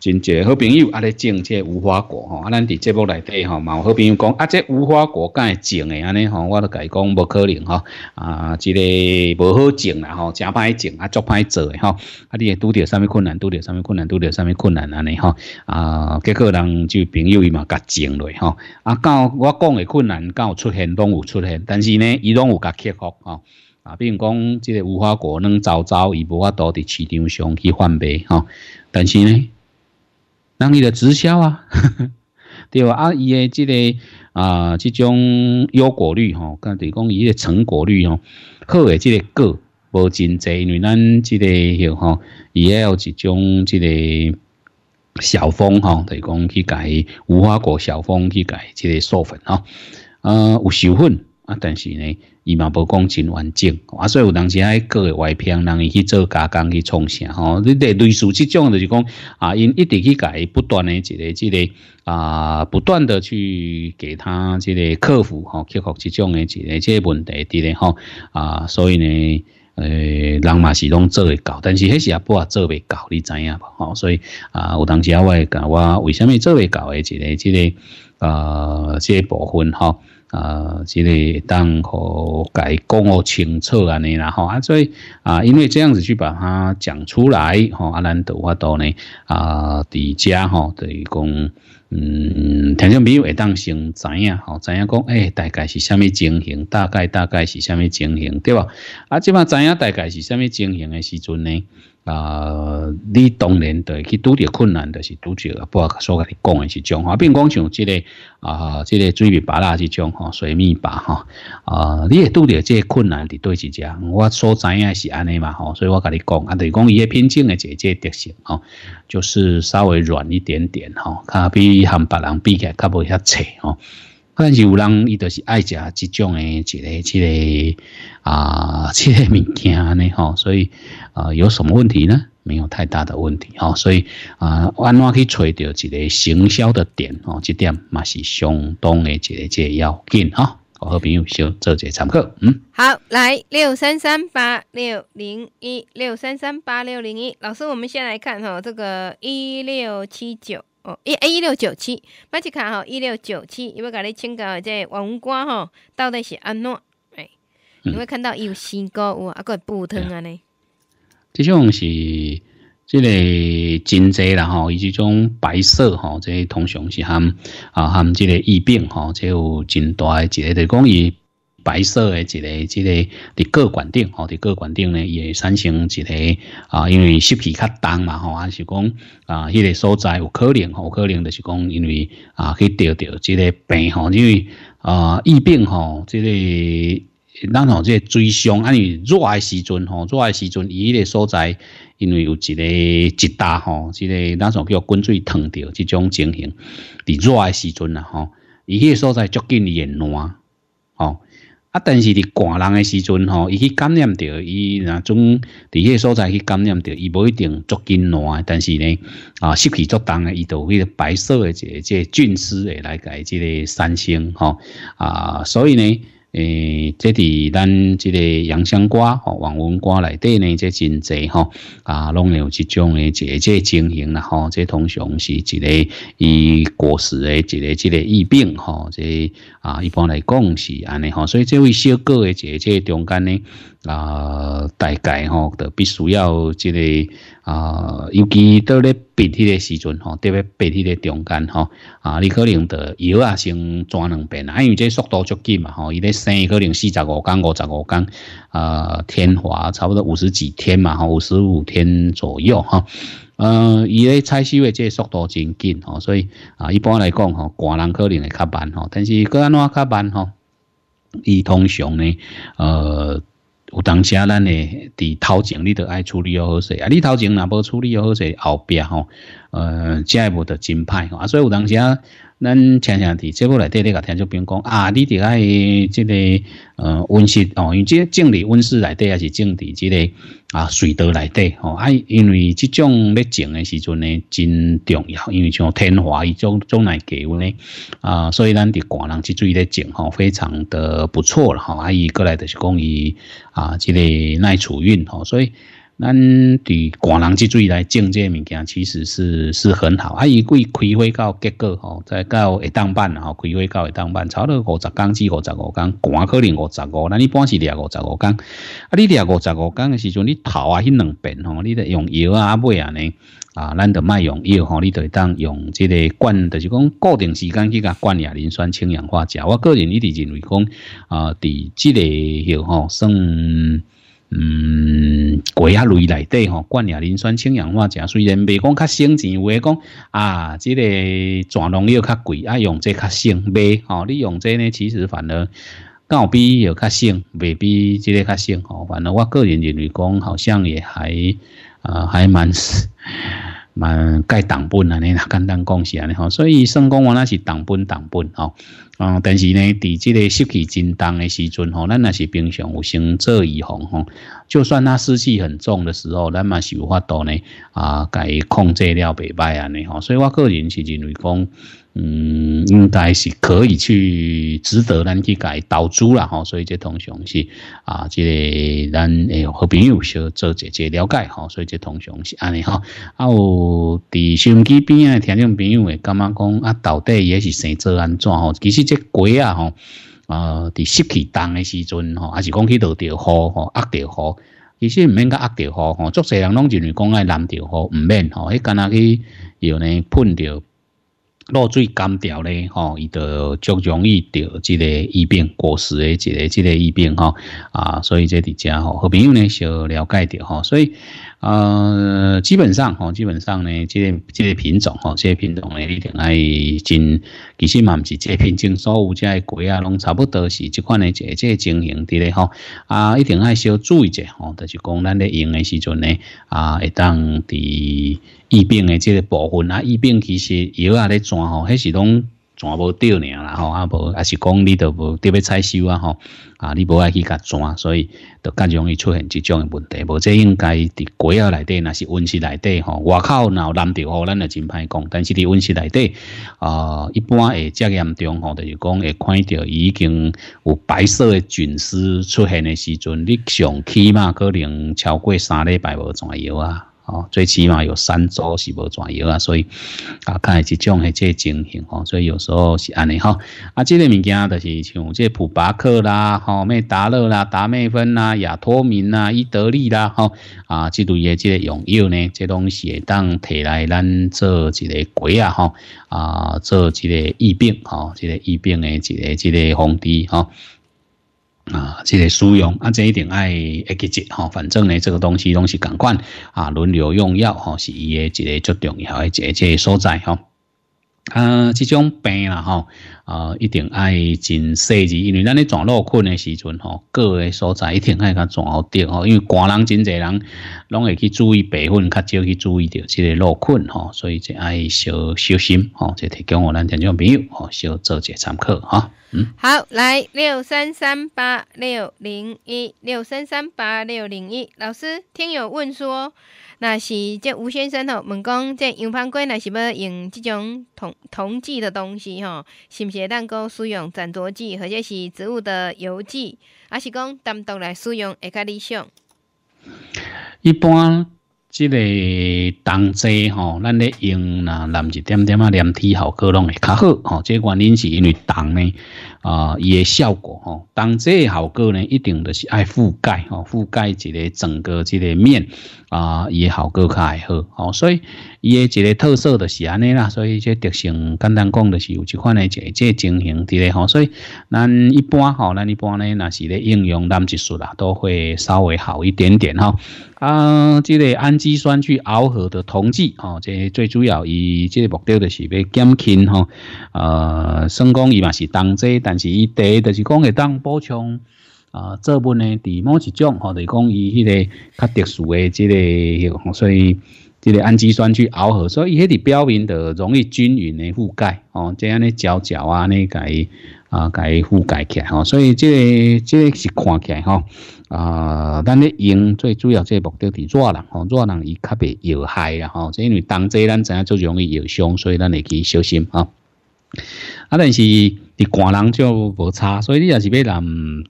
真侪好朋友啊咧种这无花果吼，啊，咱伫节目内底吼，有好朋友讲啊，这无花果会种诶，安尼吼，我都伊讲无可能吼，啊，即个无好种啦吼，正歹种啊，足歹做诶吼，啊，你拄着啥物困难，拄着啥物困难，拄着啥物困难，安尼吼，啊，结果人就朋友伊嘛甲种落吼，啊，到我讲诶困难，到出现拢有出现，但是呢，伊拢有甲克服吼。啊，比如讲，即个无花果能早早伊无法多伫市场上去贩卖吼，但是呢，让你的直销啊，*laughs* 对吧？啊，伊的即个啊，即种优果率吼，跟对讲伊的成果率吼，好的即个果无真侪，因为咱即个吼，伊还有一种即个小蜂吼，对讲去伊无花果小蜂去伊即个授粉吼，啊，有授粉。啊，但是呢，伊嘛无讲真完整，啊，所以有当时各个外片让伊去做加工去创啥吼。你对类似这种就是讲啊，因一直去改，不断的一个这个啊，不断的去给他这个克服吼，克服这种的一个这个问题的吼啊，所以呢，诶，人嘛是拢做会到，但是迄些也不做袂到，你知影不？哦，所以啊，有当时我会讲，我为什么做袂到的？一个这个啊，这一部分吼。啊，这里当好改讲好清楚啊，尼啦吼啊，所以啊，因为这样子去把它讲出来，吼，阿兰豆话豆呢啊，伫家吼，等于讲，嗯，听众朋友会当先知影，吼，知影讲，哎，大概是虾米情形，大概大概是虾米情形，对吧？啊，即嘛知影大概是虾米情形的时阵呢？啊！你当然在去拄着困难的是拄着，不我所跟你讲的是种比并讲像这个啊，这个水蜜芭啦是种哈，水蜜芭哈啊！你也拄着这困难的对一家，我所知也是安尼嘛吼，所以我跟你讲啊，等于讲伊个品种的这这特性哈，就是稍微软一点点哈，比含别人比起来较无遐脆哈。但是有人伊都是爱食即种诶，即个即个啊，即 *laughs* 个物件呢吼，所以啊，有什么问题呢？没有太大的问题吼，所以啊，安怎去揣到一个行销的点哦，这点嘛是相当诶，一个个要紧吼。我和朋友先做即参考，嗯。好，来六三三八六零一六三三八六零一，老师，我们先来看哈，这个一六七九。哦，一、一六九七，买只卡吼，一六九七，因为甲你请教这黄瓜吼，到底是安怎？哎，你会看到有新歌有啊个不汤安尼，这种是这个真侪啦吼，以及种白色吼，这些通常是含啊含这个疫病吼，这有真大一个的公伊。白色诶，一个、一个伫血管顶吼，伫血管顶呢，也产生一个啊，因为湿气较重嘛吼，还是讲啊，迄个所在有可能吼，有可能就是讲，因为啊去钓钓即个病吼，因为啊疫病吼，即个咱吼即个追凶，因为热诶时阵吼，热诶时阵，伊迄个所在因为有一个积大吼，即个那种叫滚水烫掉，即种情形，伫热诶时阵啊吼，伊迄个所在接近会烂，吼。啊，但是伫寒人的时阵吼，伊去感染到伊那种伫些所在去感染到，伊不一定足经暖，但是呢，啊湿气足重的，伊就个白色的即即菌丝来改这个三星吼啊，所以呢。诶，即伫咱即个洋香瓜、黄文瓜内底呢，即真济吼，啊，拢有即种呢，这这情形啦吼，即通常是一个以果实诶，一个即个疫病吼，即啊，一般来讲是安尼吼，所以这位小哥诶，这这中间呢，啊，大概吼，都必须要即个。啊，尤其到咧白天的时阵吼，别白天的中间吼，啊，你可能在摇啊，先抓两遍，啊，因为这速度足紧嘛吼，伊咧生可能四十五天、五十五天，呃，天华差不多五十几天嘛，哈，五十五天左右哈，呃，伊咧采收的这速度真紧吼，所以啊，一般来讲吼，寒人可能会较慢吼，但是个安怎较慢吼，伊通常呢，呃。有当下咱诶，伫头前你得爱处理好势啊，你头前若无处理好势，后壁吼，呃，遮无得真歹吼，啊，所以有当时啊，咱常常伫这目内底，你甲听众不用讲啊！你伫个即个呃温室哦，因即种伫温室内底还是种伫即个啊水稻内底吼，啊，因为即种咧种的时阵呢真重要，因为像天华伊种种来给我咧啊，所以咱伫寒人即水咧种吼非常的不错了哈，啊伊过来就是讲伊啊即个耐储运吼，所以。咱伫寒人之水来种这物件，其实是是很好。啊，伊季开花到结果吼，再到下当半吼，开花到一当差不多五十五公五十五公，寒可能五十五，咱一般是廿五十五公。啊，你廿五十五公的时候，你头啊，迄两边吼，你得用药啊、买啊呢啊，咱著卖用药吼，你得当用即个灌，就是讲固定时间去甲灌亚磷酸氢氧化钾。我个人，一直认为讲啊，伫即个吼算。嗯，贵较类内底吼，罐呀磷酸氢氧化钾虽然未讲较省钱，话讲啊，这个转农药较贵，啊用这较省，未吼？你用这呢，其实反而较比又较省，未比这个较省吼。反正我个人认为讲，好像也还啊，还蛮。蛮该挡本啊，你那简单讲是安尼吼，所以生公原来是挡本挡本吼，嗯，但是呢，伫这个湿气真重的时阵吼，咱那是平常有先做预防吼，就算他湿气很重的时候，咱嘛是有法度呢啊，该控制了袂歹安尼吼，所以我个人是认为讲。嗯，应该是可以去，值得咱去改导主啦吼。所以这通常是啊，即咱诶和平友小做一，即了解吼。所以这通常是安尼吼。啊，有伫相机边啊听众朋友诶，感觉讲啊，到底也是先做安怎吼？其实这鸡啊吼，啊伫湿气重诶时阵吼，还是讲去落着雨吼，压着雨，其实唔免甲压着雨吼，足侪人拢认为讲爱淋着雨唔免吼，迄干那去又呢喷着。落水干掉咧，吼，伊就较容易着即个疫病、过时诶，即个即个疫病，吼啊，所以这伫遮吼，好朋友呢小了解着，吼，所以。啊，基本上，吼，基本上呢，这这个品种，吼，这个品种呢，一定爱真，其实嘛，毋是这品种，有微再贵啊，拢差不多是这款个这这经营的嘞，吼，啊，一定爱小注意者，吼，但是讲咱咧用的时阵呢，啊，会当伫疫病的这个部分啊，疫病其实药啊咧转吼，还是拢。全部掉呢啦吼，啊无，还是讲你都无特别采收啊吼，啊你无爱去甲抓，所以就较容易出现这种问题。无这应该伫果啊内底，那是温室内底吼，外口闹烂调吼，咱也真歹讲。但是伫温室内底，啊，一般会遮严重吼，就是讲会看到已经有白色的菌丝出现的时阵，你上起码可能超过三礼拜无怎样啊。哦，最起码有三组是无转药啊，所以啊，看一种的这情形哦，所以有时候是安尼哈啊，这类物件就是像这普巴克啦、吼，咩达乐啦、达美芬啦、亚托明啦、伊德利啦，吼啊，这类的这用药呢，这东西当提来咱做一个鬼啊哈啊，做一个疫病哈，这个疫病的一个、一个防治哈。啊，即个使用啊，这一定爱一个节吼。反正呢，这个东西东西感官啊，轮流用药吼，是伊个一个最重要个一个所在吼。啊，即种病啦吼。啊，一定爱真细致，因为咱咧转路困的时阵吼，各个所在一定爱甲转好点吼，因为寒人真侪人拢会去注意培训较少去注意到即个路困吼，所以就爱小小心吼，就提供我咱听众朋友吼，少做些参考哈。好，来六三三八六零一六三三八六零一，老师听友问说，那是即吴先生吼问讲，即杨芳粿那是要用即种同同济的东西吼，是不？咱个使用展桌剂或者是植物的油剂，还是讲单独来使用会较理想。一般即个冬西吼，咱咧用呐，淋一点点啊，染体效果拢会较好吼。即、个原因是因为冬呢。啊，伊个效果吼，当这好个呢，一定的是爱覆盖吼，覆盖一个整个一个面啊，也好个开好，吼，所以伊个一个特色的是安尼啦，所以即特性简单讲的是有一款诶即个情形伫咧吼，所以咱一般吼，咱一般呢，那是咧应用咱技术啦，都会稍微好一点点哈。啊，即个氨基酸去螯合的同剂吼，即最主要伊即个目标就是要减轻吼，呃，生工伊嘛是当这但。是，伊第一就是讲，会当补充啊，这部呢的某一种吼，就讲伊迄个较特殊的，即个吼，所以即个氨基酸去熬合，所以伊迄个表面的容易均匀的覆盖哦，这样咧角角啊，甲伊啊伊覆盖起来吼，所以即个即个是看起来吼啊，咱咧用最主要即个目的，是热人吼，热人伊较袂有害啦吼，因为冬这咱知影就容易有伤，所以咱会去小心啊。啊，但是。你寒人就无差，所以你要是要染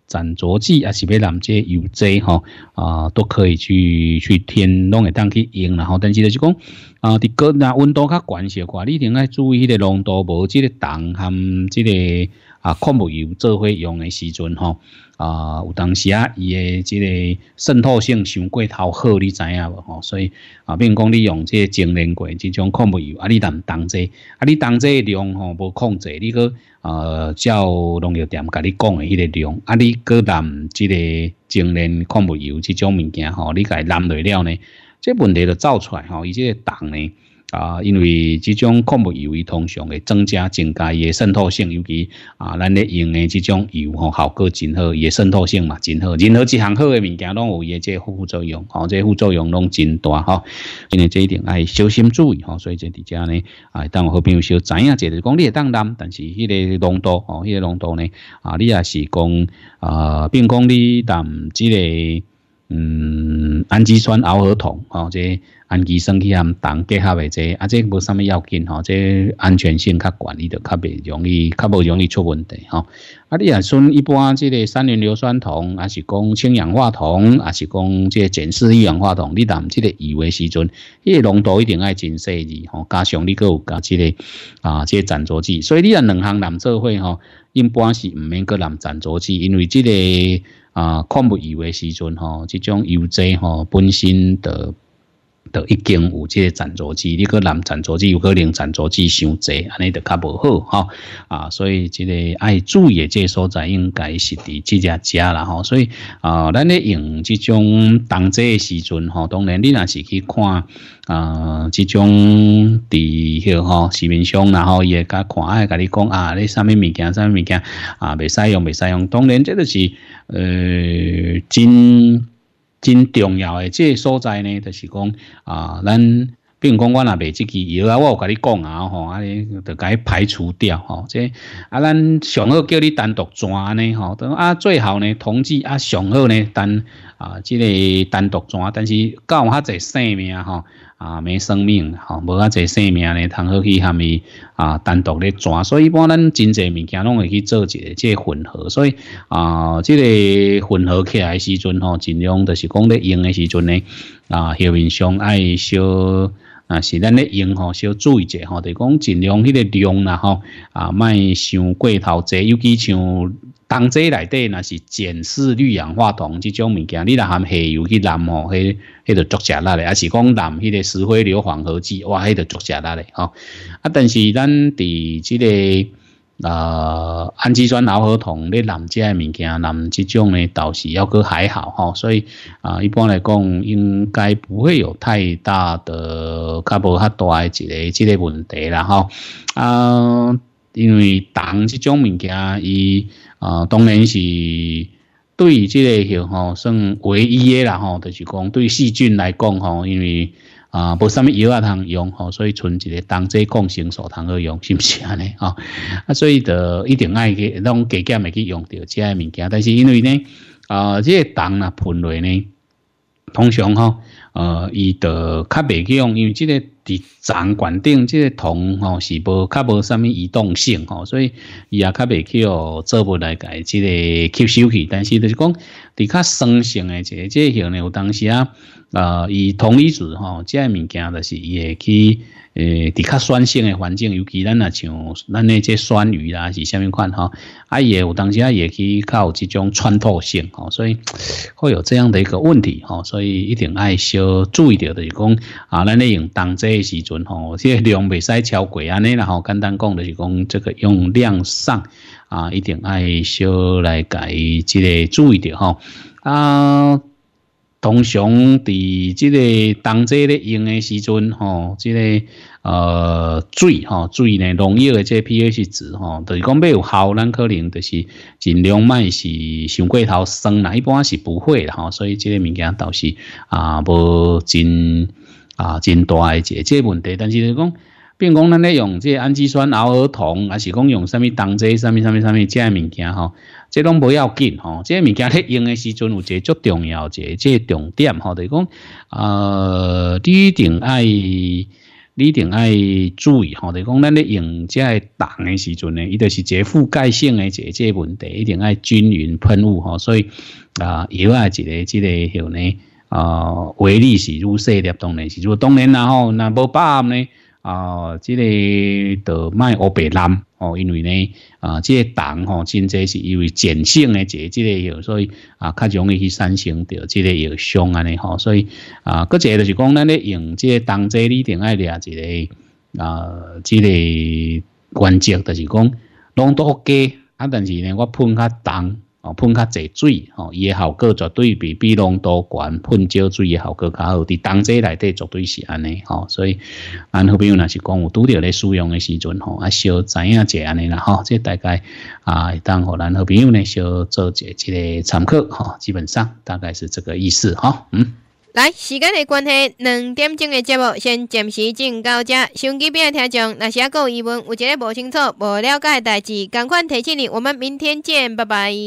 染着剂，啊，是要染这油剂，吼，啊，都可以去去添弄会当去用啦，吼。但是就是讲，啊，你个人温度较悬些话，你定要注意迄个浓度无，即个糖含即个啊矿物油做火用的时阵，吼。啊，有当时啊，伊的即个渗透性伤过头好，你知影无？吼？所以啊，比如讲，你用即个精炼油即种矿物油啊，你当当这啊，你当这量吼无控制，你个呃照农药店甲你讲的迄个量啊，你个南即个精炼矿物油即种物件吼，你伊乱落了呢，这问题就走出来吼，伊即个重呢。啊，因为这种矿物油通常会增加增加伊的渗透性，尤其啊，咱咧用的这种油吼，效果真好，伊的渗透性嘛，真好。任何一项好的物件拢有伊个副作用，吼，这副作用拢真大哈。因为这一点爱小心注意吼。所以在这呢，啊，当我好朋友小知影，就是讲你当淡，但是迄个浓度哦，迄个浓度呢，啊，你也是讲啊，并讲你淡之类。嗯，氨基酸螯合铜哦，即氨基酸去暗铜结合的即，啊即无啥物要紧吼，即安全性较管理的较袂容易，较无容易出问题吼。啊，你若算一般即个三磷硫酸酮，还是讲氢氧化铜，还是讲即碱式一氧化铜，你染即个以为时准，伊浓度一定爱真细腻吼，加上你个有加即个啊，即粘着剂，所以你若两项染社会吼，一般是唔免个染粘着剂，因为即个。啊，矿物油的时阵吼，这种油脂吼本身的。都已经有这个餐桌椅，你佮人餐桌椅有可能餐桌椅伤侪，安尼就较无好吼啊，所以即个爱注意的所在，应该是伫即只家啦吼。所以啊，咱咧用这种当节时阵吼，当然你若是去看啊，这种伫迄吼市面上，然后伊会较看爱甲你讲啊，你啥物物件，啥物物件啊，未使用，未使用。当然，这个是呃，真真重要的这所在呢，就是讲啊，咱。比如讲，我若买这支药啊，我有甲你讲啊，吼，安尼就甲伊排除掉，吼，这啊，咱上好叫你单独抓呢，吼，等啊最好呢，统计啊上好呢单啊，这个单独抓，但是够哈侪生命，吼，啊没生命，吼，无啊侪生命呢，通好去下面啊单独咧抓？所以一般咱真侪物件拢会去做一个这混合，所以啊，这个混合起来时阵，吼，尽量就是讲咧用的时阵呢，啊，后面相爱小。啊，是咱咧用吼，小注意者吼，就讲尽量迄个量啦吼，啊，卖伤过头侪，尤其像当这内底那是碱式氯氧化铜这种物件，你若含下油去染吼，迄、迄着作假啦诶，还是讲染迄个石灰硫缓合剂，哇，迄着作假啦诶吼，啊，但是咱伫即个。啊，氨基酸螯合酮咧，南这物件南这种咧，倒是要搁还好吼，所以啊，一般来讲应该不会有太大的，较无较大一个这个问题啦吼。啊，因为糖这种物件，伊啊当然是对于这个吼算唯一的啦吼，就是讲对细菌来讲吼，因为。啊，无啥物药啊通用吼，所以存一个当这共性所通而用，*laughs* 是不是安尼啊？啊，所以就一定爱去弄加减咪去用掉这下物件，但是因为呢，啊，这冬啊分类呢，通常哈，呃，伊就较未去用，因为这个。伫掌管顶，即个铜吼是无较无啥物移动性吼，所以伊也较袂去哦做不来改即个吸收去。但是就是讲，伫较酸性诶即个即样诶，有当时啊，啊以铜离子吼，即个物件就是伊会去。诶，比较酸性的环境，尤其咱啊像咱那些酸鱼啦，是下面看哈，啊，也有，当时哎也去靠这种穿透性哈，所以会有这样的一个问题哈，所以一定爱小注意着，的，就讲啊，咱咧用当这时阵吼，这量未使超过安尼啦吼，简单讲的就是讲这个用量上啊，一定爱小来改，即个注意点吼啊。通常伫即个冬节咧用诶时阵，吼，即个呃水，吼水呢，农药的这 p h 值，吼，就是讲没有效，咱可能就是尽量卖是上过头生啦，一般是不会啦吼，所以即个物件倒是啊无真啊真大诶一个即、个问题，但是讲。并讲咱咧用这氨基酸熬儿童，还是讲用什么糖剂、什么什么什么这物件吼，这拢不要紧吼。这物件咧用的时阵有一个足重要一个这重点吼，就讲呃，你一定爱，你一定爱注意吼。就讲咱咧用这糖的时阵呢，伊就是一个覆盖性的这个问题，一定爱均匀喷雾吼。所以啊，另啊一个之个像呢，啊，威力是如细粒，当然是如当然，然后那无把呢？啊，这个就卖奥白兰哦，因为呢，啊，这些糖吼，真侪是因为碱性的这这个药，所以啊，较容易去产生着这个药伤安尼吼，所以啊，个者就是讲，咱咧用这当这一定爱个啊这个关节，就是讲拢都好啊，但是呢，我喷较重，哦，喷较侪水，吼，伊的效果绝对比比浓度悬，喷少水的效果较好。伫冬季内底绝对是安尼，吼，所以，安好朋友若是讲有拄着咧使用诶时阵，吼，啊，小知影一下安尼啦，吼，这大概啊，当互咱好朋友呢，小做者一个参考，吼，基本上大概是这个意思，吼。嗯。来，时间的关系，两点钟的节目先暂时进到这。收机别个听众，若是还疑问，有一个不清楚、不了解的代志，赶快提醒你。我们明天见，拜拜。